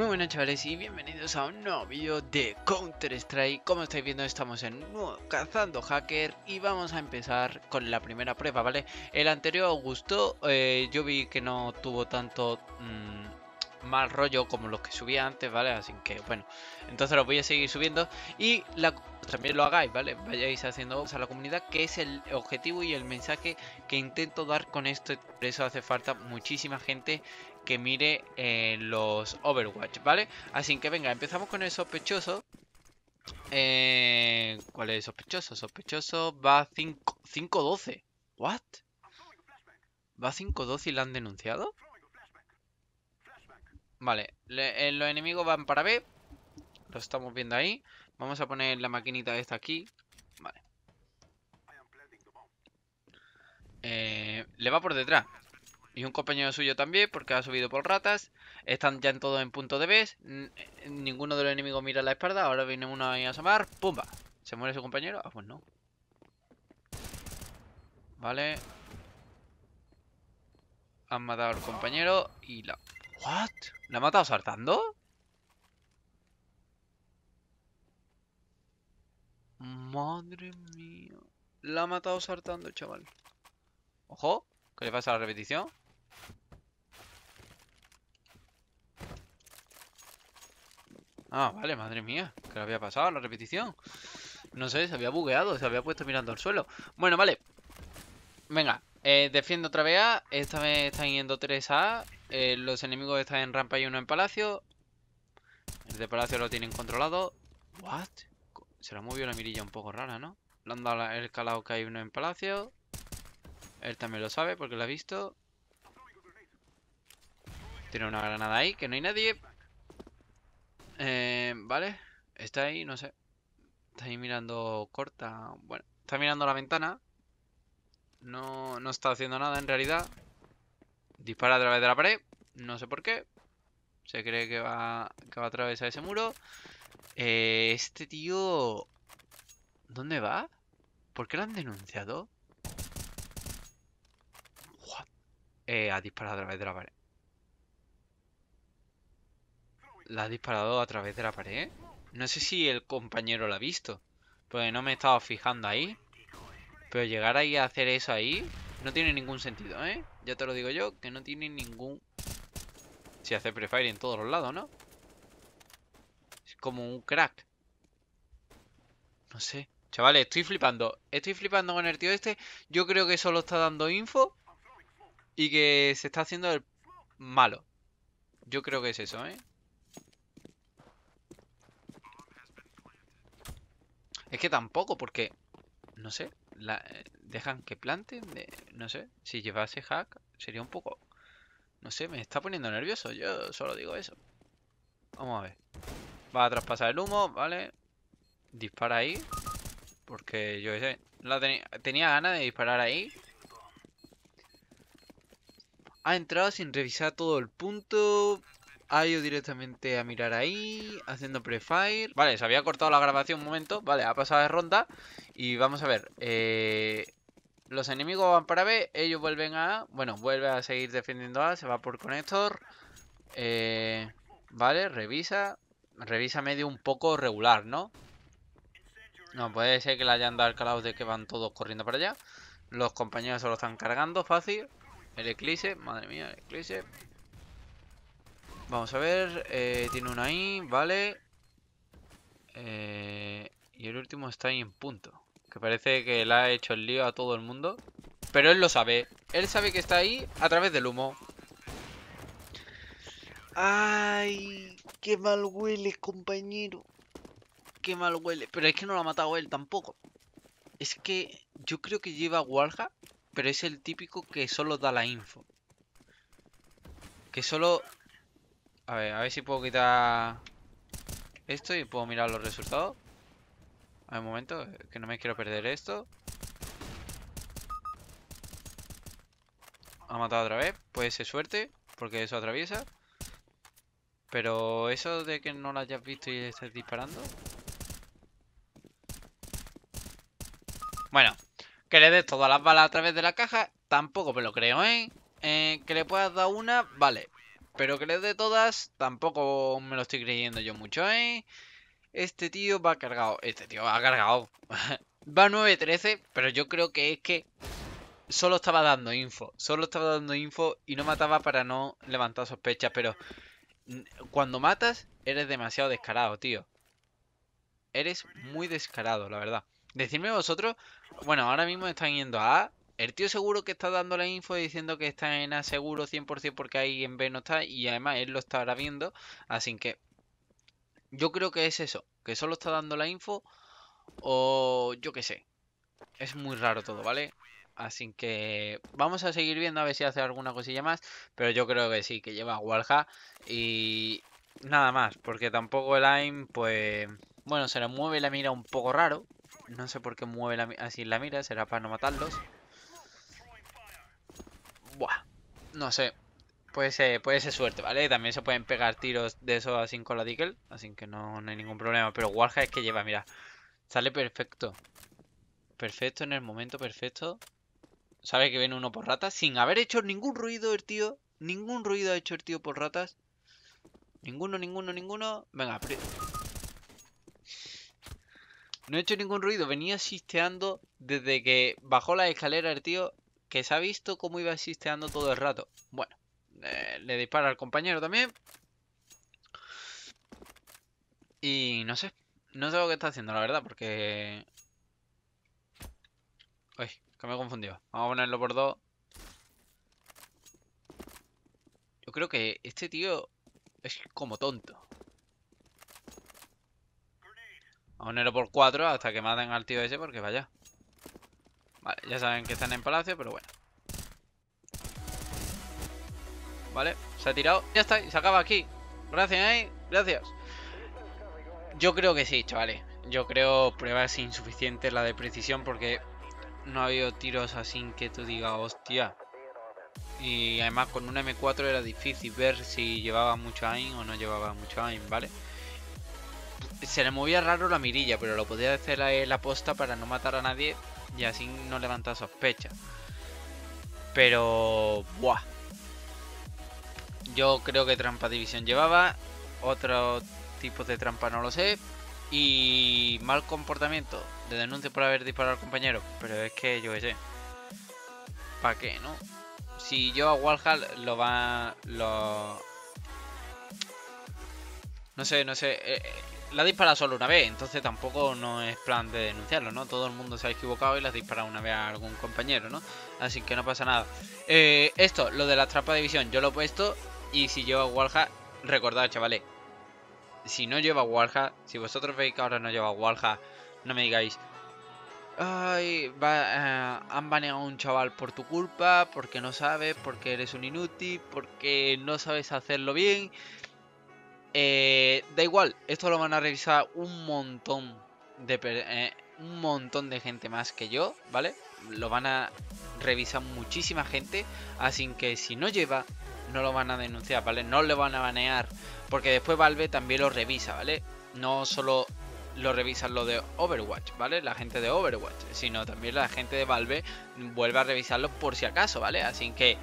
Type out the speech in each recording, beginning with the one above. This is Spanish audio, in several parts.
Muy buenas chavales y bienvenidos a un nuevo vídeo de Counter Strike Como estáis viendo estamos en nuevo Cazando Hacker y vamos a empezar con la primera prueba, ¿vale? El anterior gustó, eh, yo vi que no tuvo tanto mm, mal rollo como los que subía antes, ¿vale? Así que bueno, entonces lo voy a seguir subiendo y también lo hagáis, ¿vale? Vayáis haciendo a la comunidad, que es el objetivo y el mensaje que intento dar con esto. Por eso hace falta muchísima gente que mire eh, los Overwatch, ¿vale? Así que venga, empezamos con el sospechoso. Eh, ¿Cuál es el sospechoso? Sospechoso va 5-12. ¿What? ¿Va 5-12 y la han denunciado? Vale, eh, los enemigos van para B. Lo estamos viendo ahí. Vamos a poner la maquinita esta aquí. Vale. le va por detrás y un compañero suyo también, porque ha subido por ratas. Están ya en todos en punto de vez. Ninguno de los enemigos mira la espalda. Ahora viene uno ahí a asomar. ¡Pumba! ¿Se muere su compañero? Ah, pues no. Vale. Han matado al compañero y la... ¿What? ¿La ha matado saltando? Madre mía. La ha matado saltando, chaval. Ojo, ¿qué le pasa a la repetición? Ah, vale, madre mía. ¿Qué lo había pasado la repetición. No sé, se había bugueado, se había puesto mirando al suelo. Bueno, vale. Venga, eh, defiendo otra vez Esta vez están yendo 3 A. Eh, los enemigos están en rampa y uno en palacio. El de palacio lo tienen controlado. ¿What? Se la movió movido la mirilla un poco rara, ¿no? Le han dado el calado que hay uno en palacio. Él también lo sabe porque lo ha visto. Tiene una granada ahí, que no hay nadie. Eh, vale, está ahí, no sé. Está ahí mirando corta. Bueno, está mirando la ventana. No, está haciendo nada en realidad. Dispara a través de la pared. No sé por qué. Se cree que va, que va a atravesar ese muro. Eh, este tío... ¿Dónde va? ¿Por qué lo han denunciado? Eh, ha disparado a través de la pared. La ha disparado a través de la pared. No sé si el compañero la ha visto. Porque no me he estado fijando ahí. Pero llegar ahí a hacer eso ahí no tiene ningún sentido, ¿eh? Ya te lo digo yo, que no tiene ningún... Si hace prefire en todos los lados, ¿no? Es como un crack. No sé. Chavales, estoy flipando. Estoy flipando con el tío este. Yo creo que solo está dando info. Y que se está haciendo el malo. Yo creo que es eso, ¿eh? Es que tampoco, porque, no sé, dejan que planten, eh, no sé, si llevase hack sería un poco... No sé, me está poniendo nervioso, yo solo digo eso. Vamos a ver. Va a traspasar el humo, ¿vale? Dispara ahí. Porque yo tenía ganas de disparar ahí. Ha entrado sin revisar todo el punto. Ha ido directamente a mirar ahí, haciendo prefire. Vale, se había cortado la grabación un momento. Vale, ha pasado de ronda. Y vamos a ver. Eh, los enemigos van para B, ellos vuelven a... Bueno, vuelve a seguir defendiendo A, se va por conector. Eh, vale, revisa. Revisa medio un poco regular, ¿no? No, puede ser que le hayan dado el calado de que van todos corriendo para allá. Los compañeros se lo están cargando, fácil. El eclipse, madre mía, el eclipse. Vamos a ver, eh, tiene una ahí, vale. Eh, y el último está ahí en punto. Que parece que le ha hecho el lío a todo el mundo. Pero él lo sabe. Él sabe que está ahí a través del humo. ¡Ay! ¡Qué mal huele, compañero! ¡Qué mal huele! Pero es que no lo ha matado él tampoco. Es que yo creo que lleva Walha, pero es el típico que solo da la info. Que solo a ver, a ver si puedo quitar esto y puedo mirar los resultados. A ver, un momento, que no me quiero perder esto. Ha matado otra vez. Puede ser suerte, porque eso atraviesa. Pero eso de que no lo hayas visto y estés disparando... Bueno, que le des todas las balas a través de la caja, tampoco me lo creo, ¿eh? eh que le puedas dar una, vale. Pero que de todas, tampoco me lo estoy creyendo yo mucho, ¿eh? Este tío va cargado. Este tío va cargado. va 9-13, pero yo creo que es que solo estaba dando info. Solo estaba dando info y no mataba para no levantar sospechas. Pero cuando matas, eres demasiado descarado, tío. Eres muy descarado, la verdad. Decidme vosotros. Bueno, ahora mismo están yendo A. El tío seguro que está dando la info diciendo que está en A seguro 100% porque ahí en B no está y además él lo estará viendo. Así que yo creo que es eso, que solo está dando la info o yo qué sé. Es muy raro todo, ¿vale? Así que vamos a seguir viendo a ver si hace alguna cosilla más. Pero yo creo que sí, que lleva Walha y nada más. Porque tampoco el AIM, pues... Bueno, se le mueve la mira un poco raro. No sé por qué mueve la, así la mira, será para no matarlos. No sé. Puede ser, puede ser suerte, ¿vale? También se pueden pegar tiros de eso con la Dickel, así que no, hay ningún problema. Pero Warja es que lleva, mira, sale perfecto. Perfecto en el momento perfecto. Sabe que viene uno por ratas sin haber hecho ningún ruido el tío. Ningún ruido ha hecho el tío por ratas. Ninguno, ninguno, ninguno. Venga, no he hecho ningún ruido. Venía sisteando desde que bajó la escalera el tío que se ha visto cómo iba existeando todo el rato. Bueno, eh, le dispara al compañero también. Y no sé, no sé lo que está haciendo, la verdad, porque... Uy, que me he confundido. Vamos a ponerlo por dos. Yo creo que este tío es como tonto. Vamos a ponerlo por cuatro hasta que maten al tío ese porque vaya. Vale, ya saben que están en palacio, pero bueno. Vale, se ha tirado. Ya está, se acaba aquí. Gracias, ¿eh? Gracias. Yo creo que sí, chavales. Yo creo pruebas insuficientes la de precisión porque no ha habido tiros así que tú digas, hostia. Y además con un M4 era difícil ver si llevaba mucho aim o no llevaba mucho aim, ¿vale? Se le movía raro la mirilla, pero lo podía hacer la, eh, la posta para no matar a nadie y así no levanta sospechas. Pero, ¡buah! Yo creo que trampa división llevaba, otro tipo de trampa no lo sé, y mal comportamiento de denuncia por haber disparado al compañero, pero es que yo qué sé. ¿Para qué, no? Si yo a Walhall lo va. lo. No sé, no sé. Eh, la dispara solo una vez, entonces tampoco no es plan de denunciarlo, ¿no? Todo el mundo se ha equivocado y la ha disparado una vez a algún compañero, ¿no? Así que no pasa nada. Eh, esto, lo de la trampa de visión, yo lo he puesto y si lleva Walha, recordad, chavales. Si no lleva Walha, si vosotros veis que ahora no lleva Walha, no me digáis... Ay, eh, han baneado a un chaval por tu culpa, porque no sabes, porque eres un inútil, porque no sabes hacerlo bien. Eh, da igual, esto lo van a revisar un montón de eh, un montón de gente más que yo, ¿vale? Lo van a revisar muchísima gente, así que si no lleva, no lo van a denunciar, ¿vale? No le van a banear, porque después Valve también lo revisa, ¿vale? No solo lo revisan lo de Overwatch, ¿vale? La gente de Overwatch, sino también la gente de Valve vuelve a revisarlo por si acaso, ¿vale? Así que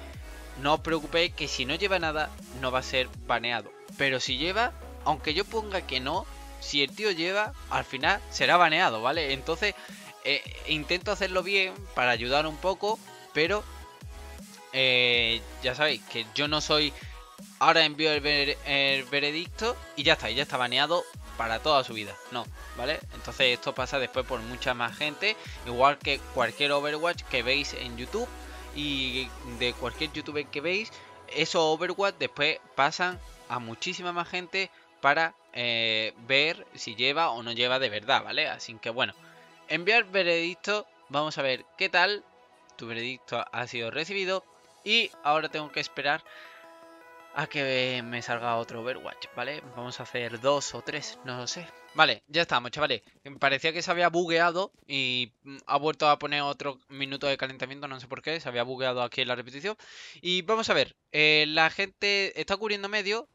no os preocupéis que si no lleva nada, no va a ser baneado. Pero si lleva, aunque yo ponga que no, si el tío lleva, al final será baneado, ¿vale? Entonces, eh, intento hacerlo bien para ayudar un poco, pero eh, ya sabéis que yo no soy... Ahora envío el, veredicto y ya está, ya está baneado para toda su vida. No, ¿vale? Entonces esto pasa después por mucha más gente, igual que cualquier Overwatch que veis en YouTube y de cualquier youtuber que veis, esos Overwatch después pasan a muchísima más gente para eh, ver si lleva o no lleva de verdad, ¿vale? Así que bueno, enviar veredicto, vamos a ver qué tal, tu veredicto ha sido recibido y ahora tengo que esperar a que me salga otro Overwatch, ¿vale? Vamos a hacer dos o tres, no lo sé. Vale, ya estamos, chavales. Me parecía que se había bugueado y mm, ha vuelto a poner otro minuto de calentamiento, no sé por qué, se había bugueado aquí en la repetición. Y vamos a ver, eh, la gente está cubriendo medio,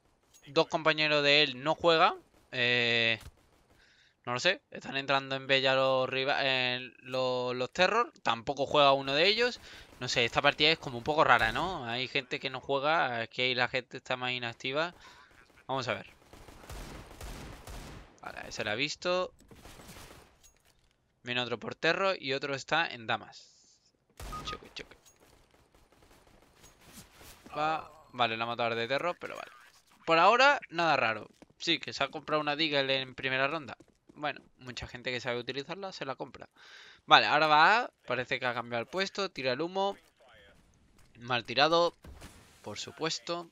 dos compañeros de él no juegan. Eh, no lo sé. Están entrando en Bella los, los, los, Terror. Tampoco juega uno de ellos. No sé, esta partida es como un poco rara, ¿no? Hay gente que no juega. Aquí la gente está más inactiva. Vamos a ver. Vale, se la ha visto. Viene otro por Terror y otro está en Damas. Choque, choque. Vale, la matar de Terror, pero vale. Por ahora, nada raro. Sí, que se ha comprado una Deagle en primera ronda. Bueno, mucha gente que sabe utilizarla se la compra. Vale, ahora va A. Parece que ha cambiado el puesto. Tira el humo. Mal tirado. Por supuesto.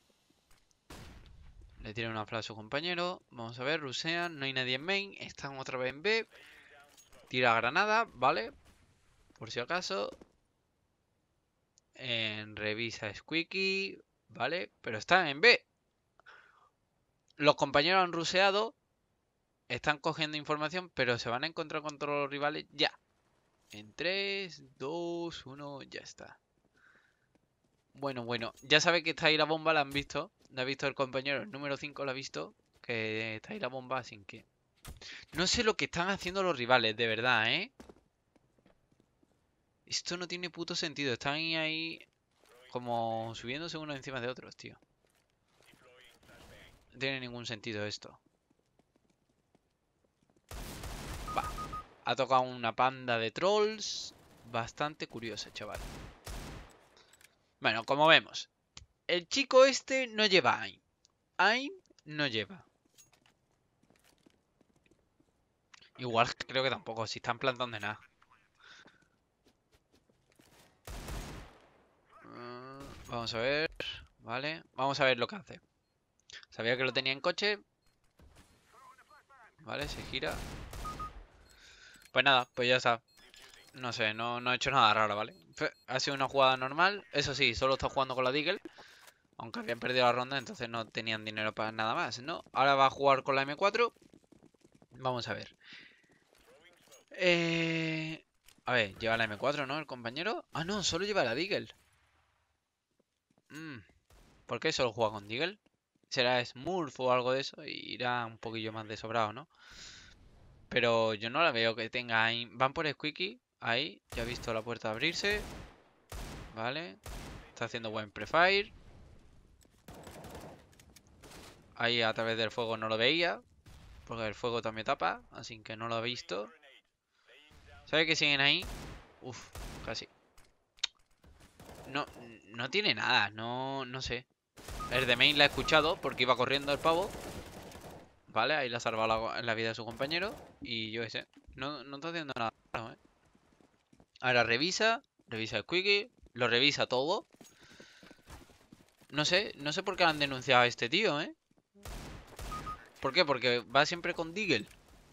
Le tira una flash a su compañero. Vamos a ver, rusean. No hay nadie en main. Están otra vez en B. Tira granada, vale. Por si acaso. En revisa Squeaky. Vale, pero están en B los compañeros han ruseado, están cogiendo información, pero se van a encontrar contra los rivales ya. En 3, 2, 1, ya está. Bueno, bueno, ya sabe que está ahí la bomba, la han visto. La ha visto el compañero, el número 5 la ha visto. Que está ahí la bomba sin que... No sé lo que están haciendo los rivales, de verdad, ¿eh? Esto no tiene puto sentido. Están ahí como subiéndose unos encima de otros, tío tiene ningún sentido esto. Va. Ha tocado una panda de trolls. Bastante curiosa, chaval. Bueno, como vemos. El chico este no lleva AIM. AIM no lleva. Igual creo que tampoco, si están plantando de nada. Ah, vamos a ver, ¿vale? Vamos a ver lo que hace. Sabía que lo tenía en coche. Vale, se gira. Pues nada, pues ya está. No sé, no, no he hecho nada raro, ¿vale? Ha sido una jugada normal. Eso sí, solo está jugando con la Deagle. Aunque habían perdido la ronda, entonces no tenían dinero para nada más, ¿no? Ahora va a jugar con la M4. Vamos a ver. Eh, a ver, lleva la M4, ¿no? El compañero. Ah, no, solo lleva la Deagle. Mm. ¿Por qué solo juega con Deagle? será Smurf o algo de eso, y irá un poquillo más de sobrado, ¿no? Pero yo no la veo que tenga ahí. Van por Squeaky, ahí, ya he visto la puerta abrirse. Vale, está haciendo buen prefire. Ahí a través del fuego no lo veía, porque el fuego también tapa, así que no lo ha visto. ¿Sabe que siguen ahí? Uf, casi. No, no tiene nada, no, no sé. El de main la ha escuchado porque iba corriendo el pavo. Vale, ahí la ha salvado la, vida de su compañero. Y yo ese. No, no está haciendo nada raro, ¿eh? Ahora revisa. Revisa el quickie. Lo revisa todo. No sé, no sé por qué han denunciado a este tío, ¿eh? ¿Por qué? Porque va siempre con Deagle.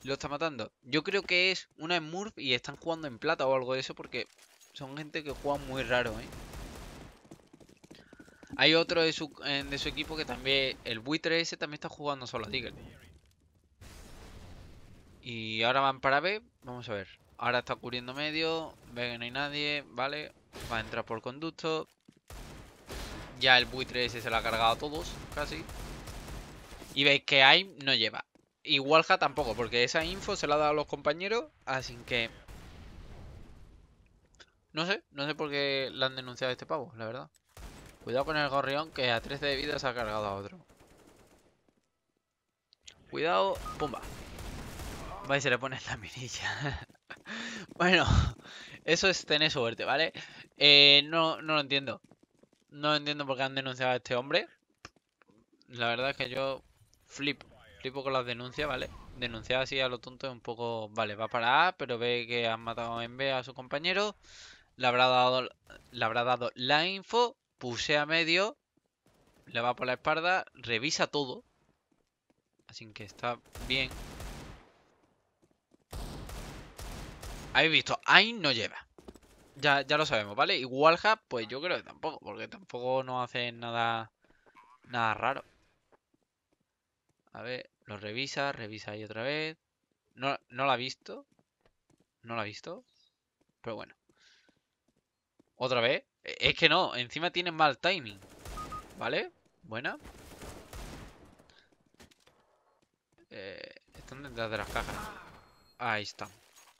Lo está matando. Yo creo que es una Smurf y están jugando en plata o algo de eso porque son gente que juega muy raro, ¿eh? Hay otro de su, equipo que también, el buitre ese también está jugando solo, a Tiger Y ahora van para B, vamos a ver. Ahora está cubriendo medio, ve que no hay nadie, vale. Va a entrar por conducto. Ya el buitre ese se lo ha cargado a todos, casi. Y veis que AIM no lleva. Y Walja tampoco, porque esa info se la ha dado a los compañeros, así que... No sé, no sé por qué la han denunciado a este pavo, la verdad. Cuidado con el gorrión que a 13 de vida se ha cargado a otro. Cuidado, pumba. Va y se le pone la mirilla. bueno, eso es tener suerte, ¿vale? Eh, no, no lo entiendo. No entiendo por qué han denunciado a este hombre. La verdad es que yo flipo. Flipo con las denuncias, ¿vale? Denunciar así a lo tonto es un poco... Vale, va para A, pero ve que han matado en B a su compañero. Le habrá dado, le habrá dado la info Puse a medio. Le va por la espalda. Revisa todo. Así que está bien. Habéis visto, ahí no lleva. Ya, ya lo sabemos, ¿vale? Y pues yo creo que tampoco, porque tampoco no hace nada, nada raro. A ver, lo revisa, revisa ahí otra vez. No, no la ha visto. No la ha visto. Pero bueno. Otra vez. Es que no, encima tienen mal timing. ¿Vale? Buena. Eh, están detrás de las cajas. Ahí están.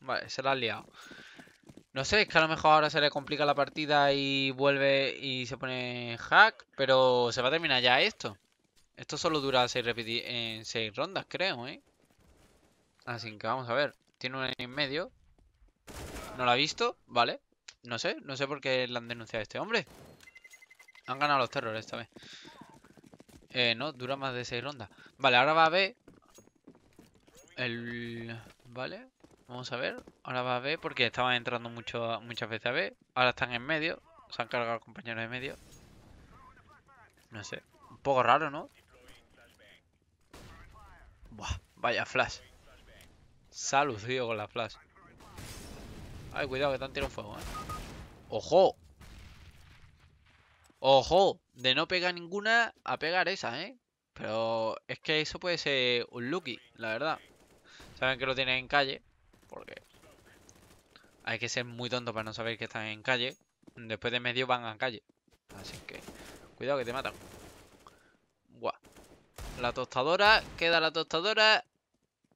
Vale, se la han liado. No sé, es que a lo mejor ahora se le complica la partida y vuelve y se pone hack. Pero se va a terminar ya esto. Esto solo dura 6 en rondas, creo, ¿eh? Así que vamos a ver. Tiene un en medio. No la ha visto, ¿vale? No sé, no sé por qué le han denunciado a este hombre. Han ganado los terrores esta vez. Eh, no, dura más de 6 rondas. Vale, ahora va a B. El... Vale, vamos a ver. Ahora va a B porque estaban entrando mucho, muchas veces a B. Ahora están en medio. Se han cargado compañeros de medio. No sé. Un poco raro, ¿no? Buah, vaya flash. Salud, tío, con la flash. Ay, cuidado, que te han tirado fuego, ¿eh? ¡Ojo! ¡Ojo! De no pegar ninguna a pegar esa, ¿eh? Pero es que eso puede ser un lucky, la verdad. Saben que lo tienen en calle, porque hay que ser muy tonto para no saber que están en calle. Después de medio van a calle. Así que, cuidado que te matan. Buah. La tostadora, queda la tostadora.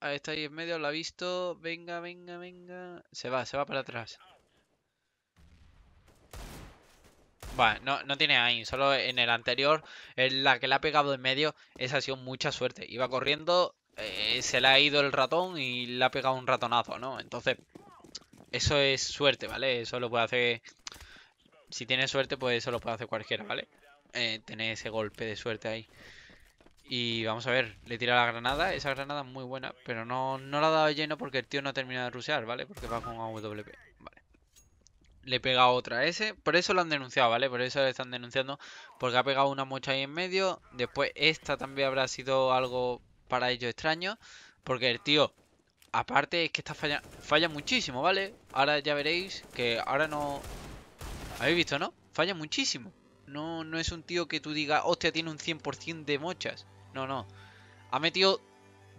Ahí está ahí en medio, lo ha visto. Venga, venga, venga. Se va, se va para atrás. Bueno, no, no tiene aim, solo en el anterior, en la que le ha pegado en medio, esa ha sido mucha suerte. Iba corriendo, eh, se le ha ido el ratón y le ha pegado un ratonazo, ¿no? Entonces, eso es suerte, ¿vale? Eso lo puede hacer... Si tiene suerte, pues eso lo puede hacer cualquiera, ¿vale? Eh, tener ese golpe de suerte ahí. Y vamos a ver, le tira la granada. Esa granada es muy buena, pero no, no la ha dado lleno porque el tío no ha terminado de rusear, ¿vale? Porque va con AWP. Vale. Le pega otra S, ese. Por eso lo han denunciado, ¿vale? Por eso le están denunciando. Porque ha pegado una mocha ahí en medio. Después esta también habrá sido algo para ellos extraño. Porque el tío, aparte, es que está falla, falla muchísimo, ¿vale? Ahora ya veréis que ahora no... ¿Habéis visto, no? Falla muchísimo. No, no es un tío que tú digas, hostia, tiene un 100% de mochas. No, no. Ha metido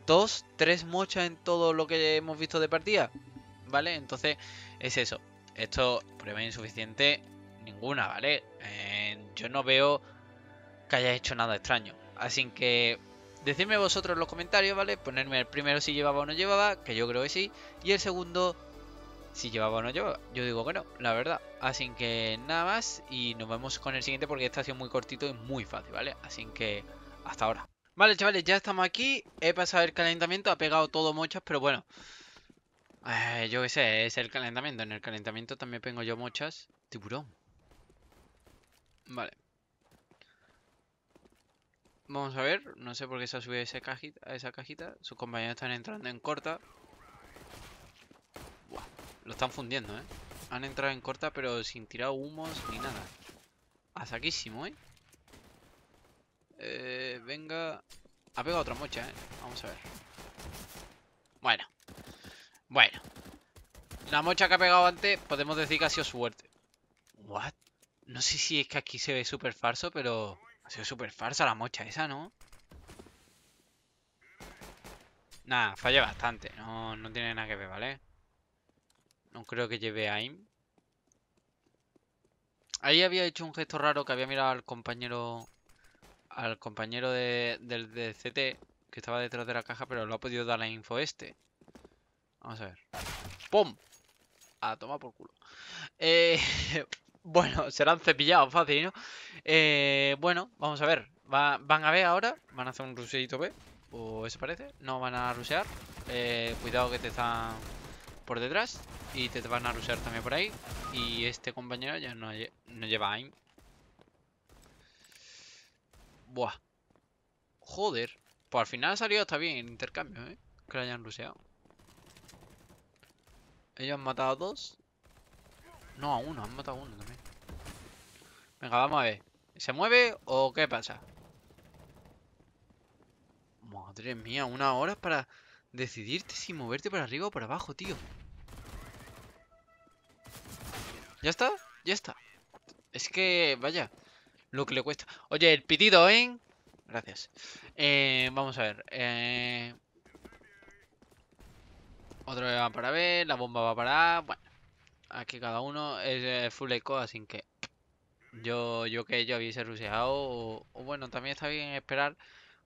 dos, tres mochas en todo lo que hemos visto de partida. ¿Vale? Entonces, es eso. Esto, prueba insuficiente, ninguna, ¿vale? Eh, yo no veo que haya hecho nada extraño. Así que decidme vosotros en los comentarios, ¿vale? Ponerme el primero si llevaba o no llevaba, que yo creo que sí. Y el segundo, si llevaba o no llevaba. Yo digo que no, la verdad. Así que nada más y nos vemos con el siguiente porque esta ha sido muy cortito y muy fácil, ¿vale? Así que hasta ahora. Vale, chavales, ya estamos aquí. He pasado el calentamiento, ha pegado todo mochas, pero bueno. Eh, yo qué sé, es el calentamiento. En el calentamiento también tengo yo mochas. Tiburón. Vale. Vamos a ver, no sé por qué se ha subido esa cajita, a esa cajita. Sus compañeros están entrando en corta. Lo están fundiendo, ¿eh? Han entrado en corta, pero sin tirar humos ni nada. A saquísimo, ¿eh? ¿eh? Venga. Ha pegado otra mocha, ¿eh? Vamos a ver. Bueno. Bueno. La mocha que ha pegado antes, podemos decir que ha sido suerte. What? No sé si es que aquí se ve súper falso, pero... Ha sido súper farsa la mocha esa, ¿no? Nada, falla bastante. no tiene nada que ver, ¿vale? No creo que lleve aim. Ahí había hecho un gesto raro que había mirado al compañero... Al compañero del, CT que estaba detrás de la caja, pero lo ha podido dar la info este. Vamos a ver. ¡Pum! A tomar por culo. Eh, bueno, serán cepillados fácil, ¿no? Eh, bueno, vamos a ver. van a ver ahora. Van a hacer un ruseito B. ¿O eso parece? No van a rusear. Eh, cuidado que te están por detrás y te van a rushear también por ahí. Y este compañero ya no, no lleva aim. Buah. Joder. Pues al final ha salido hasta bien el intercambio, ¿eh? Que lo hayan ruseado. Ellos han matado a dos. No, a uno. Han matado a uno también. Venga, vamos a ver. ¿Se mueve o qué pasa? Madre mía, una hora para... Decidirte si moverte para arriba o para abajo, tío. ¿Ya está? Ya está. Es que, vaya, lo que le cuesta. Oye, el pitido, ¿eh? Gracias. Eh, vamos a ver. Otro eh. Otro va para ver, la bomba va para Bueno, aquí cada uno es eh, full eco, así que yo, yo que yo había ruseado. O, o bueno, también está bien esperar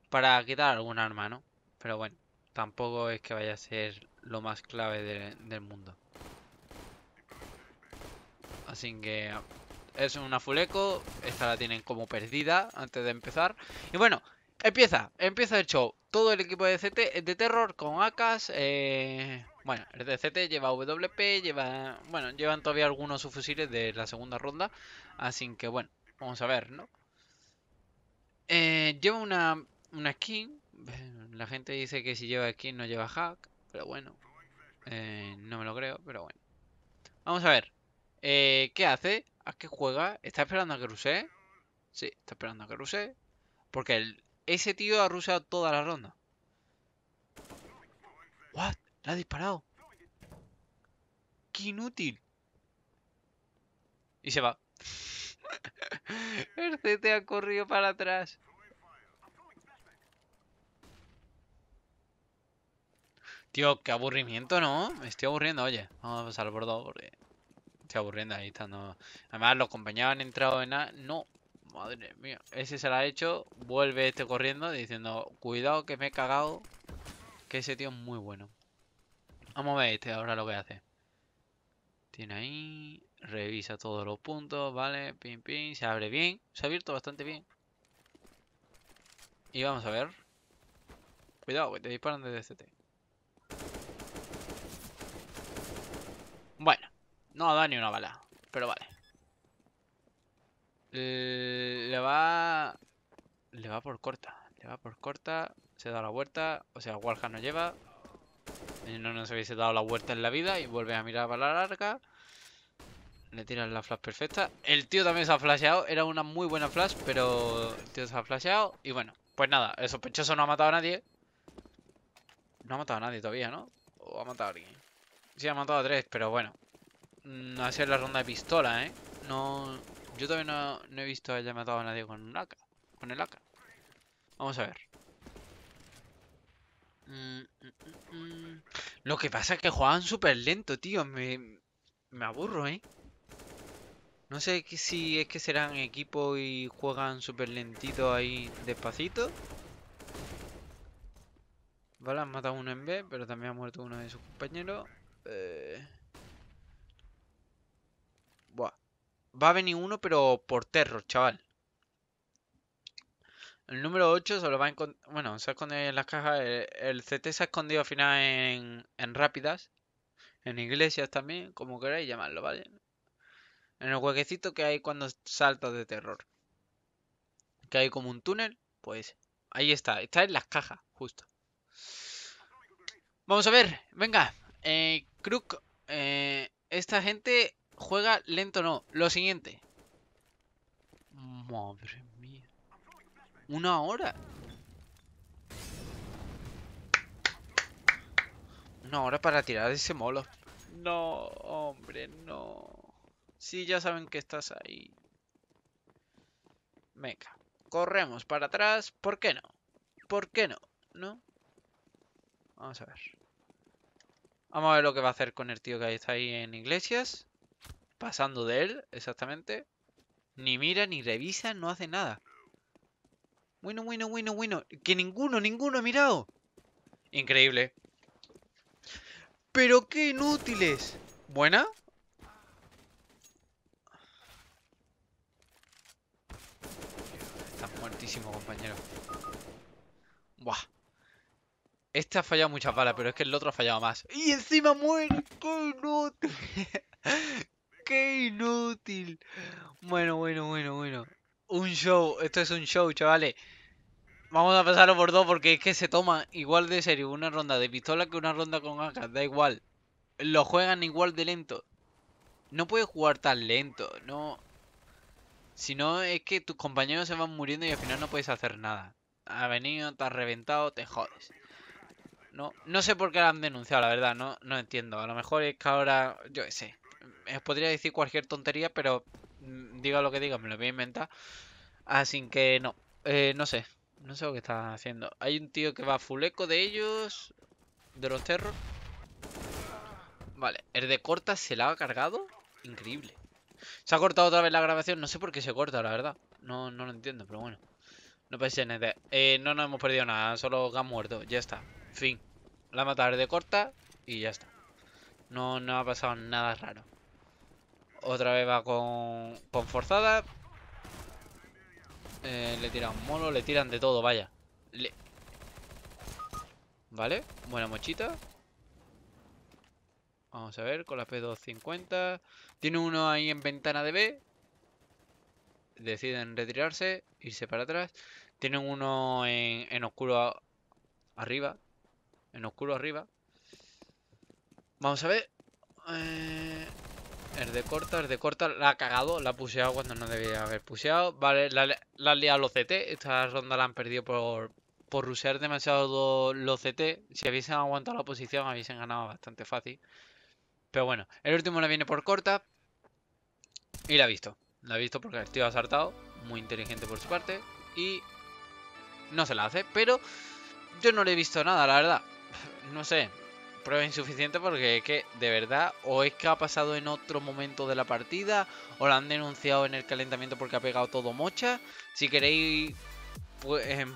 para quitar algún arma, ¿no? Pero bueno tampoco es que vaya a ser lo más clave del mundo. Así que es una fuleco, esta la tienen como perdida antes de empezar. Y bueno, empieza, empieza el show. Todo el equipo de CT, de Terror con AKs. Eh, bueno, el de CT lleva WP, lleva, bueno, llevan todavía algunos sus fusiles de la segunda ronda. Así que bueno, vamos a ver, ¿no? Eh, lleva una, una skin, eh, la gente dice que si lleva skin no lleva hack, pero bueno. Eh, no me lo creo, pero bueno. Vamos a ver. Eh, ¿Qué hace? ¿A qué juega? ¿Está esperando a que rusee? Sí, está esperando a que ruse, Porque ese tío ha ruseado toda la ronda. ¿What? ¿La ha disparado? ¡Qué inútil! Y se va. el CT ha corrido para atrás. Tío, qué aburrimiento, ¿no? Me estoy aburriendo, oye. Vamos a pasar al bordo. porque... Estoy aburriendo, ahí estando. Además, los compañeros han entrado en... A... No, madre mía. Ese se la ha hecho. Vuelve este corriendo diciendo... Cuidado que me he cagado. Que ese tío es muy bueno. Vamos a ver este ahora lo que hace. Tiene ahí... Revisa todos los puntos, ¿vale? Pin, pin. Se abre bien. Se ha abierto bastante bien. Y vamos a ver. Cuidado, te disparan desde este. No dado ni una bala, pero vale. Le va... Le va por corta. Le va por corta. Se da la vuelta. O sea, Warhammer no lleva. No nos hubiese dado la vuelta en la vida. Y vuelve a mirar para la larga. Le tiran la flash perfecta. El tío también se ha flasheado. Era una muy buena flash, pero el tío se ha flasheado. Y bueno, pues nada. El sospechoso no ha matado a nadie. No ha matado a nadie todavía, ¿no? O ha matado a alguien. Sí, ha matado a tres, pero bueno. Mm, hacer la ronda de pistola, ¿eh? No, yo todavía no, he visto haya matado a nadie con un AK. Con el AK. Vamos a ver. Mm, mm, Lo que pasa es que juegan súper lento, tío. Me, me aburro, ¿eh? No sé si es que serán equipo y juegan súper lentito ahí despacito. Vale, han matado uno en B, pero también ha muerto uno de sus compañeros. Eh... Va a venir uno, pero por terror, chaval. El número 8 se lo va a encontrar. Bueno, se escondido en las cajas. Eh, el, CT se ha escondido al final en, en rápidas. En iglesias también, como queráis llamarlo, ¿vale? En el huequecito que hay cuando saltas de terror. Que hay como un túnel. Pues ahí está. Está en las cajas, justo. Vamos a ver. Venga. Eh, Kruk. Eh, esta gente Juega lento no. Lo siguiente. Madre mía. Una hora. Una hora para tirar ese molo. No, hombre, no. Sí, ya saben que estás ahí. Venga. Corremos para atrás. ¿Por qué no? ¿Por qué no? ¿No? Vamos a ver. Vamos a ver lo que va a hacer con el tío que está ahí en iglesias pasando de él, exactamente. Ni mira, ni revisa, no hace nada. Bueno, bueno, bueno, bueno. Que ninguno, ninguno ha mirado. Increíble. Pero qué inútiles. ¿Buena? Estás muertísimo, compañero. Buah. Este ha fallado muchas balas, pero es que el otro ha fallado más. ¡Y encima muere! ¡Qué inútil! qué inútil. Bueno, bueno, bueno, bueno. Un show, esto es un show, chavales. Vamos a pasarlo por dos porque es que se toma igual de serio una ronda de pistola que una ronda con AK, da igual. Lo juegan igual de lento. No puedes jugar tan lento, no. Si no, es que tus compañeros se van muriendo y al final no puedes hacer nada. Ha venido, te has reventado, te jodes. No, no sé por qué la han denunciado, la verdad, no, no entiendo. A lo mejor es que ahora, yo sé. Eh, podría decir cualquier tontería, pero mm, diga lo que diga, me lo voy a inventar. Así que no, eh, no sé, no sé lo que está haciendo. Hay un tío que va fuleco de ellos, de los cerros. Vale, el de corta se la ha cargado. Increíble. Se ha cortado otra vez la grabación. No sé por qué se corta, la verdad. No, no lo entiendo, pero bueno. No pensé en eh, No nos hemos perdido nada. Solo que han muerto. Ya está. Fin. La ha matado el de corta y ya está. No, no ha pasado nada raro. Otra vez va con, forzada. Eh, le tiran mono, le tiran de todo, vaya. Vale, buena mochita. Vamos a ver, con la P250. Tiene uno ahí en ventana de B. Deciden retirarse, irse para atrás. Tienen uno en, oscuro arriba. En oscuro arriba. Vamos a ver. Eh, el de corta, el de corta, la ha cagado, la ha puseado cuando no debía haber puseado. Vale, la, han liado los CT, esta ronda la han perdido por, por rusear demasiado los CT. Si hubiesen aguantado la posición, hubiesen ganado bastante fácil. Pero bueno, el último la viene por corta y la ha visto. La ha visto porque el tío ha saltado, muy inteligente por su parte, y no se la hace, pero yo no le he visto nada, la verdad. No sé, prueba insuficiente porque es que de verdad o es que ha pasado en otro momento de la partida o la han denunciado en el calentamiento porque ha pegado todo mocha. Si queréis pues, em,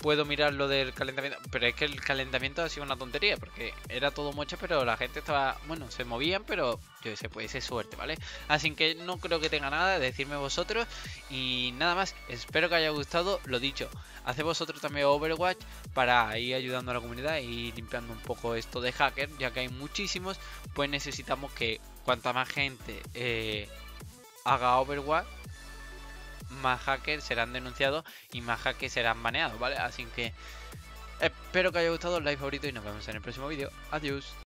puedo mirar lo del calentamiento. Pero es que el calentamiento ha sido una tontería, porque era todo mocha, pero la gente estaba. Bueno, se movían, pero yo sé, puede ser suerte, ¿vale? Así que no creo que tenga nada de decirme vosotros. Y nada más, espero que haya gustado. Lo dicho, haced vosotros también Overwatch para ir ayudando a la comunidad y limpiando un poco esto de hacker, ya que hay muchísimos. Pues necesitamos que cuanta más gente eh, haga Overwatch más hackers serán denunciados y más hackers serán baneados, ¿vale? Así que espero que haya gustado, el like favorito y nos vemos en el próximo vídeo. Adiós.